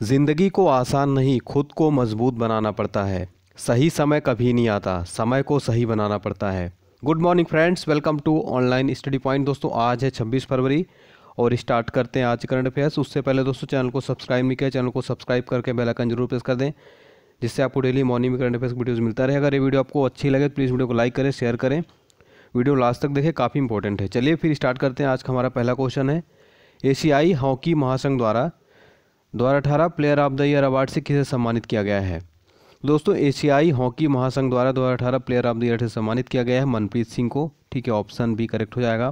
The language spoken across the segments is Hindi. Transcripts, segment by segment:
ज़िंदगी को आसान नहीं खुद को मजबूत बनाना पड़ता है सही समय कभी नहीं आता समय को सही बनाना पड़ता है good morning friends welcome to online study point दोस्तों आज है 26 फरवरी और स्टार्ट करते हैं आज करंट अफेयर्स उससे पहले दोस्तों चैनल को सब्सक्राइब नहीं किया चैनल को सब्सक्राइब करके बेल आइकन जरूर प्रेस कर दें जिससे आपको डेली मॉर्निंग में करंट अफेयर्स वीडियोज़ मिलता रहे अगर ये वीडियो आपको अच्छी लगे तो प्लीज़ वीडियो को लाइक करें शेयर करें वीडियो लास्ट तक देखें काफ़ी इंपॉर्टेंट है चलिए फिर स्टार्ट करते हैं आज का हमारा पहला क्वेश्चन है एशियाई हॉकी महासंघ द्वारा अठारह player of the year award से किसे सम्मानित किया गया है दोस्तों एशियाई हॉकी महासंघ द्वारा अठारह प्लेयर ऑफ द ईयर से सम्मानित किया गया है मनप्रीत सिंह को ठीक है ऑप्शन बी करेक्ट हो जाएगा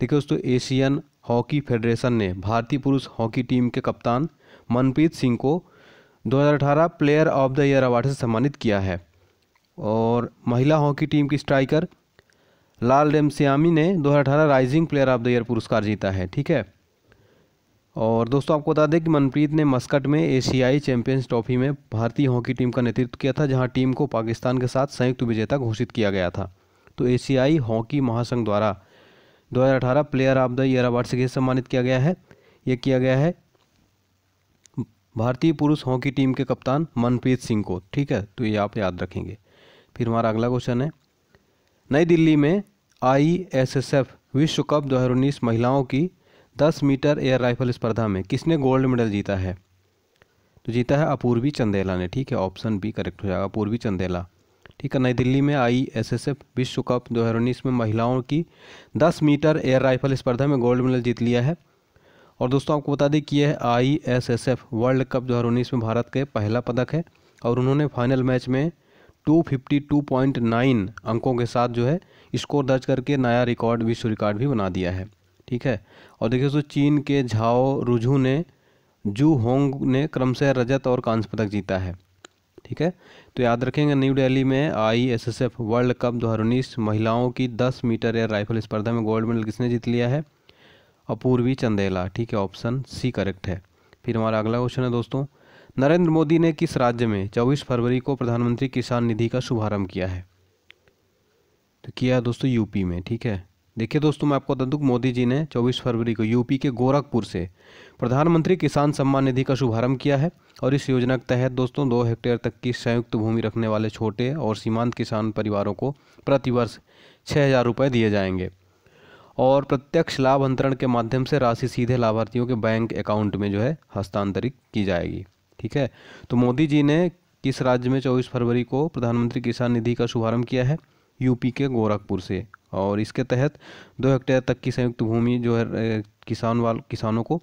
देखिए दोस्तों एशियन हॉकी फेडरेशन ने भारतीय पुरुष हॉकी टीम के कप्तान मनप्रीत सिंह को 2018 player of the year award से सम्मानित किया है और महिला हॉकी टीम की स्ट्राइकर लाल डेमस्यामी ने 2018 rising player of the year पुरस्कार जीता है ठीक है और दोस्तों आपको बता दें कि मनप्रीत ने मस्कट में एशियाई चैंपियंस ट्रॉफी में भारतीय हॉकी टीम का नेतृत्व किया था जहां टीम को पाकिस्तान के साथ संयुक्त विजेता घोषित किया गया था तो एशियाई हॉकी महासंघ द्वारा 2018 player of the year award से सम्मानित किया गया है यह किया गया है भारतीय पुरुष हॉकी टीम के कप्तान मनप्रीत सिंह को ठीक है तो ये आप याद रखेंगे फिर हमारा अगला क्वेश्चन है नई दिल्ली में आई एस एस एफ विश्व कप दो महिलाओं की 10 मीटर एयर राइफल स्पर्धा में किसने गोल्ड मेडल जीता है तो जीता है अपूर्वी चंदेला ने ठीक है ऑप्शन बी करेक्ट हो जाएगा अपूर्वी चंदेला ठीक है नई दिल्ली में आई एस एस एफ विश्व कप दो हज़ार उन्नीस में महिलाओं की दस मीटर एयर राइफल स्पर्धा में गोल्ड मेडल जीत लिया है और दोस्तों आपको बता दें कि यह I S S F world cup दो हज़ार उन्नीस में भारत के पहला पदक है और उन्होंने फाइनल मैच में two fifty two point nine अंकों के साथ जो है स्कोर दर्ज करके नया रिकॉर्ड विश्व रिकॉर्ड भी बना दिया है ठीक है और देखिए दोस्तों चीन के झाओ रुझू ने जू होंग ने क्रमशः रजत और कांस्य पदक जीता है ठीक है तो याद रखेंगे न्यू दिल्ली में I S S F world cup दो हज़ार उन्नीस महिलाओं की दस मीटर एयर राइफल स्पर्धा में गोल्ड मेडल किसने जीत लिया है अपूर्वी चंदेला ठीक है ऑप्शन सी करेक्ट है फिर हमारा अगला क्वेश्चन है दोस्तों नरेंद्र मोदी ने किस राज्य में 24 फरवरी को प्रधानमंत्री किसान निधि का शुभारंभ किया है तो किया दोस्तों यूपी में ठीक है देखिए दोस्तों मैं आपको बता दूँ मोदी जी ने 24 फरवरी को यूपी के गोरखपुर से प्रधानमंत्री किसान सम्मान निधि का शुभारंभ किया है और इस योजना के तहत दोस्तों दो हेक्टेयर तक की संयुक्त भूमि रखने वाले छोटे और सीमांत किसान परिवारों को प्रतिवर्ष छः हज़ार रुपये दिए जाएंगे और प्रत्यक्ष लाभ अंतरण के माध्यम से राशि सीधे लाभार्थियों के बैंक अकाउंट में जो है हस्तांतरित की जाएगी ठीक है तो मोदी जी ने किस राज्य में चौबीस फरवरी को प्रधानमंत्री किसान निधि का शुभारम्भ किया है यूपी के गोरखपुर से और इसके तहत दो हेक्टेयर तक की संयुक्त भूमि जो है किसान वाल किसानों को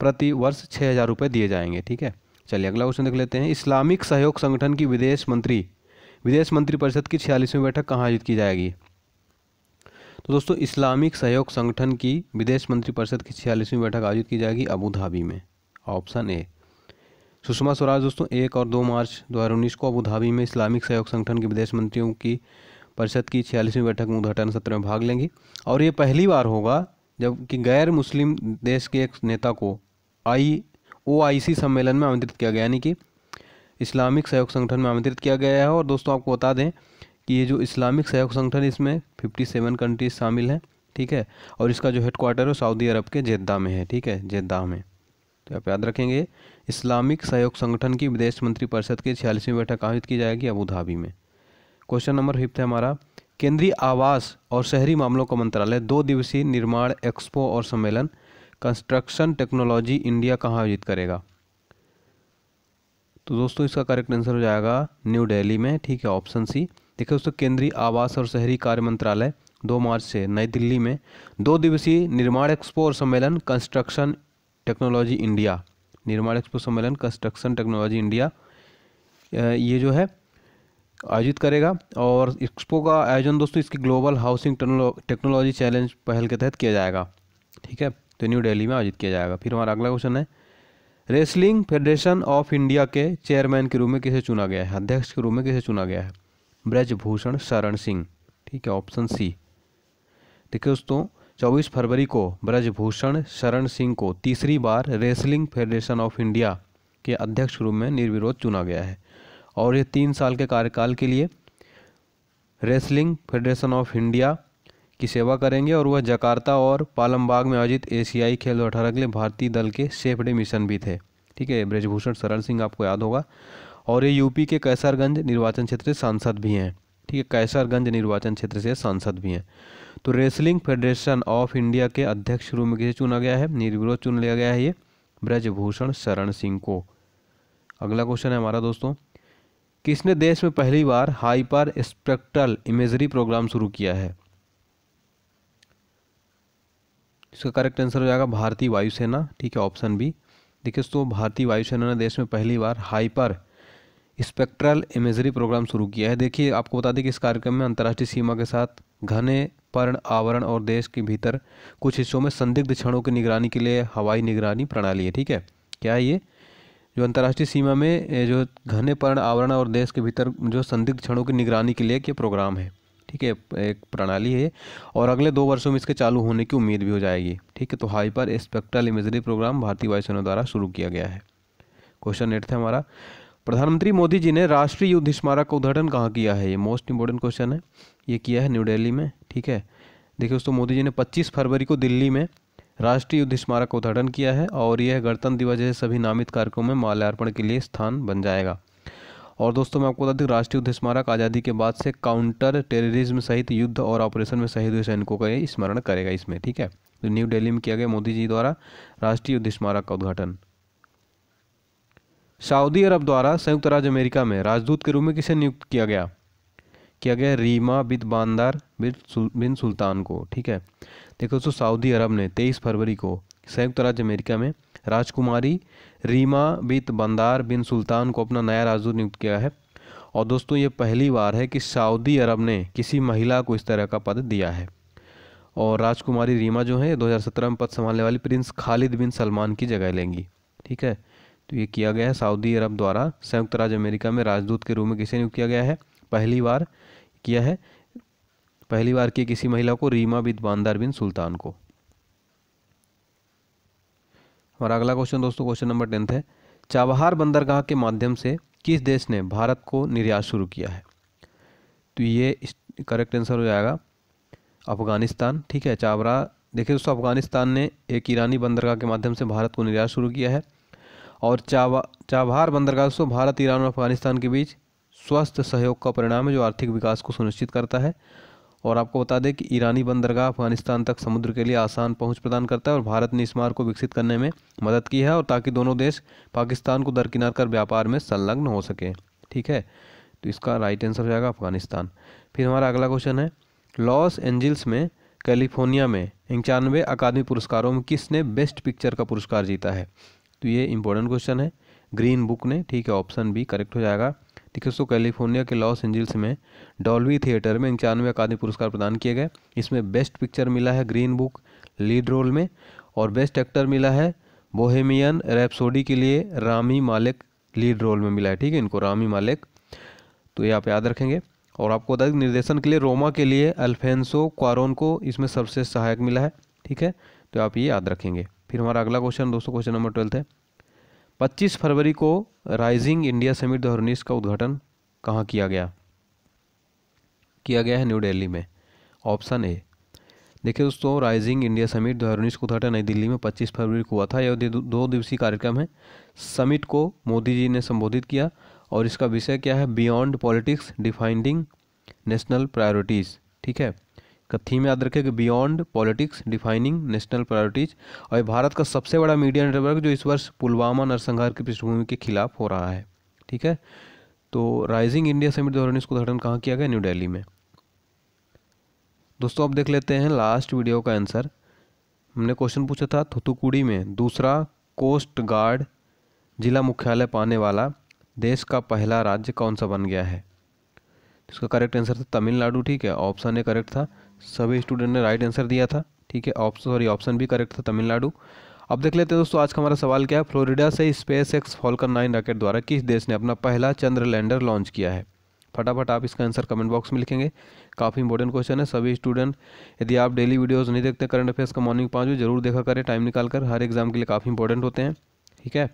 प्रति वर्ष छः हज़ार रुपये दिए जाएंगे ठीक है चलिए अगला क्वेश्चन देख लेते हैं इस्लामिक सहयोग संगठन की विदेश मंत्री विदेश मंत्री परिषद की छियालीसवीं बैठक कहाँ आयोजित की जाएगी तो दोस्तों इस्लामिक सहयोग संगठन की विदेश मंत्री परिषद की छियालीसवीं बैठक आयोजित की जाएगी अबू धाबी में ऑप्शन ए सुषमा स्वराज दोस्तों एक और दो मार्च 2019 को अबू धाबी में इस्लामिक सहयोग संगठन के विदेश मंत्रियों की परिषद की छियालीसवीं बैठक में उद्घाटन सत्र में भाग लेंगी और ये पहली बार होगा जबकि गैर मुस्लिम देश के एक नेता को आई ओ आई सी सम्मेलन में आमंत्रित किया गया यानी कि इस्लामिक सहयोग संगठन में आमंत्रित किया गया है और दोस्तों आपको बता दें कि ये जो इस्लामिक सहयोग संगठन इसमें फिफ्टी सेवन कंट्रीज शामिल हैं ठीक है और इसका जो हेडक्वार्टर है सऊदी अरब के जेद्दा में है ठीक है जेद्दा में तो आप याद रखेंगे इस्लामिक सहयोग संगठन की विदेश मंत्री परिषद की छियालीसवीं बैठक आयोजित की जाएगी अबू धाबी में क्वेश्चन नंबर फिफ्थ है हमारा केंद्रीय आवास और शहरी मामलों का मंत्रालय दो दिवसीय निर्माण एक्सपो और सम्मेलन कंस्ट्रक्शन टेक्नोलॉजी इंडिया कहाँ आयोजित करेगा तो दोस्तों इसका करेक्ट आंसर हो जाएगा न्यू दिल्ली में ठीक है ऑप्शन सी देखिए दोस्तों केंद्रीय आवास और शहरी कार्य मंत्रालय दो मार्च से नई दिल्ली में दो दिवसीय निर्माण एक्सपो और सम्मेलन कंस्ट्रक्शन टेक्नोलॉजी इंडिया निर्माण एक्सपो सम्मेलन कंस्ट्रक्शन टेक्नोलॉजी इंडिया ये जो है आयोजित करेगा और एक्सपो का आयोजन दोस्तों इसकी ग्लोबल हाउसिंग टेक्नोलॉजी चैलेंज पहल के तहत किया जाएगा ठीक है तो न्यू दिल्ली में आयोजित किया जाएगा फिर हमारा अगला क्वेश्चन है रेसलिंग फेडरेशन ऑफ इंडिया के चेयरमैन के रूप में किसे चुना गया है अध्यक्ष के रूप में किसे चुना गया है ब्रजभूषण शरण सिंह ठीक है ऑप्शन सी देखिए दोस्तों चौबीस फरवरी को ब्रजभूषण शरण सिंह को तीसरी बार रेसलिंग फेडरेशन ऑफ इंडिया के अध्यक्ष रूप में निर्विरोध चुना गया है और ये तीन साल के कार्यकाल के लिए रेसलिंग फेडरेशन ऑफ इंडिया की सेवा करेंगे और वह जकार्ता और पालमबाग में आयोजित एशियाई खेल अठारह के लिए भारतीय दल के सेफ डे मिशन भी थे ठीक है ब्रजभूषण सरल सिंह आपको याद होगा और ये यूपी के कैसरगंज निर्वाचन क्षेत्र से सांसद भी हैं ठीक है कैसरगंज निर्वाचन क्षेत्र से सांसद भी हैं तो रेसलिंग फेडरेशन ऑफ इंडिया के अध्यक्ष रूप में किसे चुना गया है निर्विरोध चुन लिया गया है ये ब्रजभूषण शरण सिंह को अगला क्वेश्चन है हमारा दोस्तों किसने देश में पहली बार हाइपर स्पेक्ट्रल इमेजरी प्रोग्राम शुरू किया है इसका करेक्ट आंसर हो जाएगा भारतीय वायुसेना ठीक है ऑप्शन बी देखिए दोस्तों भारतीय वायुसेना ने देश में पहली बार हाइपर स्पेक्ट्रल इमेजरी प्रोग्राम शुरू किया है देखिए आपको बता दें कि इस कार्यक्रम में अंतर्राष्ट्रीय सीमा के साथ घने पर्ण आवरण और देश के भीतर कुछ हिस्सों में संदिग्ध क्षणों की निगरानी के लिए हवाई निगरानी प्रणाली है ठीक है क्या है ये जो अंतर्राष्ट्रीय सीमा में जो घने पर्ण आवरण और देश के भीतर जो संदिग्ध क्षणों की निगरानी के लिए एक प्रोग्राम है ठीक है एक प्रणाली है और अगले दो वर्षों में इसके चालू होने की उम्मीद भी हो जाएगी ठीक है तो हाइपर स्पेक्ट्रल इमेजरी प्रोग्राम भारतीय वायुसेना द्वारा शुरू किया गया है क्वेश्चन एट था हमारा प्रधानमंत्री मोदी जी ने राष्ट्रीय युद्ध स्मारक का उद्घाटन कहाँ किया है ये मोस्ट इंपॉर्टेंट क्वेश्चन है ये किया है न्यू डेली में ठीक है देखिए दोस्तों मोदी जी ने 25 फरवरी को दिल्ली में राष्ट्रीय युद्ध स्मारक का उद्घाटन किया है और यह गणतंत्र दिवस जैसे सभी नामित कार्यक्रमों में माल्यार्पण के लिए स्थान बन जाएगा और दोस्तों मैं आपको बता दूँ राष्ट्रीय युद्ध स्मारक आज़ादी के बाद से काउंटर टेररिज्म सहित युद्ध और ऑपरेशन में शहीद हुए सैनिकों का स्मरण करेगा इसमें ठीक है तो न्यू दिल्ली में किया गया मोदी जी द्वारा राष्ट्रीय युद्ध स्मारक का उद्घाटन सऊदी अरब द्वारा संयुक्त राज्य अमेरिका में राजदूत के रूप में किसे नियुक्त किया गया किया गया रीमा बिद बांदार बिन सुल्तान को ठीक है देखो दोस्तों सऊदी अरब ने तेईस फरवरी को संयुक्त राज्य अमेरिका में राजकुमारी रीमा बित बंदार बिन सुल्तान को अपना नया राजदूत नियुक्त किया है और दोस्तों ये पहली बार है कि सऊदी अरब ने किसी महिला को इस तरह का पद दिया है और राजकुमारी रीमा जो है 2017 में पद संभालने वाली प्रिंस खालिद बिन सलमान की जगह लेंगी ठीक है तो ये किया गया है सऊदी अरब द्वारा संयुक्त राज्य अमेरिका में राजदूत के रूप में किसे नियुक्त किया गया है पहली बार किया है पहली बार की किसी महिला को रीमा बिद बानदार बिन सुल्तान को हमारा अगला क्वेश्चन दोस्तों क्वेश्चन नंबर टेंथ है चाबहार बंदरगाह के माध्यम से किस देश ने भारत को निर्यात शुरू किया है तो ये करेक्ट आंसर हो जाएगा अफगानिस्तान ठीक है चाबरा देखिए दोस्तों अफगानिस्तान ने एक ईरानी बंदरगाह के माध्यम से भारत को निर्यात शुरू किया है और चाबा चाबहार बंदरगाह दोस्तों भारत ईरान और अफगानिस्तान के बीच स्वस्थ सहयोग का परिणाम है जो आर्थिक विकास को सुनिश्चित करता है और आपको बता दें कि ईरानी बंदरगाह अफगानिस्तान तक समुद्र के लिए आसान पहुंच प्रदान करता है और भारत ने इस मार्ग को विकसित करने में मदद की है और ताकि दोनों देश पाकिस्तान को दरकिनार कर व्यापार में संलग्न हो सके ठीक है तो इसका राइट आंसर हो जाएगा अफगानिस्तान फिर हमारा अगला क्वेश्चन है लॉस एंजल्स में कैलिफोर्निया में इंचानवे अकादमी पुरस्कारों में किसने बेस्ट पिक्चर का पुरस्कार जीता है तो ये इम्पोर्टेंट क्वेश्चन है ग्रीन बुक ने ठीक है ऑप्शन बी करेक्ट हो जाएगा देखिए दोस्तों कैलिफोर्निया के लॉस एंजल्स में डॉल्वी थिएटर में इंचानवे अकादमी पुरस्कार प्रदान किए गए इसमें बेस्ट पिक्चर मिला है ग्रीन बुक लीड रोल में और बेस्ट एक्टर मिला है बोहेमियन रेपसोडी के लिए रामी मालिक लीड रोल में मिला है ठीक है इनको रामी मालिक तो ये आप याद रखेंगे और आपको बता दें निर्देशन के लिए रोमा के लिए अल्फेंसो क्वारोन को इसमें सबसे सहायक मिला है ठीक है तो आप ये याद रखेंगे फिर हमारा अगला क्वेश्चन दोस्तों क्वेश्चन नंबर ट्वेल्थ है 25 फरवरी को राइजिंग इंडिया समिट दो का उद्घाटन कहाँ किया गया किया गया है न्यू दिल्ली में ऑप्शन ए देखिए दोस्तों राइजिंग इंडिया समिट दो का उद्घाटन नई दिल्ली में 25 फरवरी को हुआ था यह दो दिवसीय कार्यक्रम है समिट को मोदी जी ने संबोधित किया और इसका विषय क्या है beyond politics defining national priorities ठीक है का थीम याद रखे कि beyond politics defining national priorities और भारत का सबसे बड़ा मीडिया नेटवर्क जो इस वर्ष पुलवामा नरसंहार की पृष्ठभूमि के खिलाफ हो रहा है ठीक है तो राइजिंग इंडिया समिट दो हज़ार उद्घाटन कहाँ किया गया न्यू डेली में दोस्तों अब देख लेते हैं लास्ट वीडियो का आंसर हमने क्वेश्चन पूछा था थुथुकुड़ी में दूसरा कोस्ट गार्ड जिला मुख्यालय पाने वाला देश का पहला राज्य कौन सा बन गया है इसका करेक्ट आंसर था तमिलनाडु ठीक है ऑप्शन ए करेक्ट था सभी स्टूडेंट ने राइट आंसर दिया था ठीक है ऑप्शन सॉरी ऑप्शन भी करेक्ट था तमिलनाडु अब देख लेते हैं दोस्तों आज का हमारा सवाल क्या है फ्लोरिडा से SpaceX Falcon nine rocket द्वारा किस देश ने अपना पहला चंद्र लैंडर लॉन्च किया है फटाफट आप इसका आंसर कमेंट बॉक्स में लिखेंगे काफ़ी इंपॉर्टेंट क्वेश्चन है सभी स्टूडेंट यदि आप डेली वीडियोज़ नहीं देखते करंट अफेयर्स का मॉर्निंग पाँच बजे जरूर देखा करें टाइम निकाल कर हर एग्जाम के लिए काफ़ी इंपॉर्टेंट होते हैं ठीक है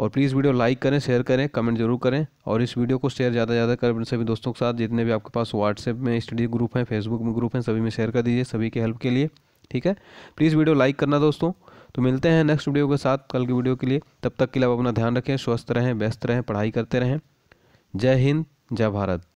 और प्लीज़ वीडियो लाइक करें शेयर करें कमेंट जरूर करें और इस वीडियो को शेयर ज़्यादा ज़्यादा करें अपने सभी दोस्तों के साथ जितने भी आपके पास व्हाट्सएप में स्टडी ग्रुप हैं फेसबुक में ग्रुप हैं सभी में शेयर कर दीजिए सभी के हेल्प के लिए ठीक है प्लीज़ वीडियो लाइक करना दोस्तों तो मिलते हैं नेक्स्ट वीडियो के साथ कल की वीडियो के लिए तब तक के लिए आप अपना ध्यान रखें स्वस्थ रहें व्यस्त रहें पढ़ाई करते रहें जय हिंद जय भारत